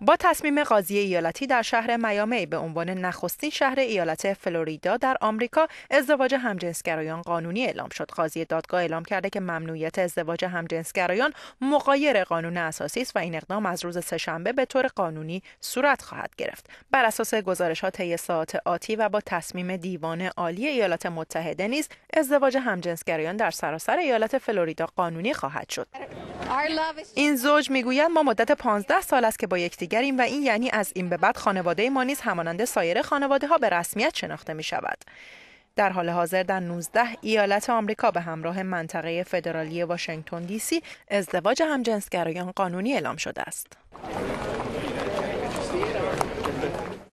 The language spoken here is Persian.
با تصمیم قاضی ایالتی در شهر میامی به عنوان نخستین شهر ایالت فلوریدا در آمریکا ازدواج همجنسگرایان قانونی اعلام شد قاضی دادگاه اعلام کرده که ممنوعیت ازدواج همجنسگرایان مقایر قانون اساسی است و این اقدام از روز سهشنبه به طور قانونی صورت خواهد گرفت بر اساس گزارش ها طی ساعات آتی و با تصمیم دیوان عالی ایالات متحده نیز ازدواج همجنسگرایان در سراسر ایالت فلوریدا قانونی خواهد شد این زوج میگویند ما مدت 15 سال است که با یکدیگریم و این یعنی از این به بعد خانواده ما نیز همانند سایر خانواده ها به رسمیت شناخته می شود. در حال حاضر در 19 ایالت آمریکا به همراه منطقه فدرالی واشنگتن دی سی ازدواج همجنسگرایان قانونی اعلام شده است.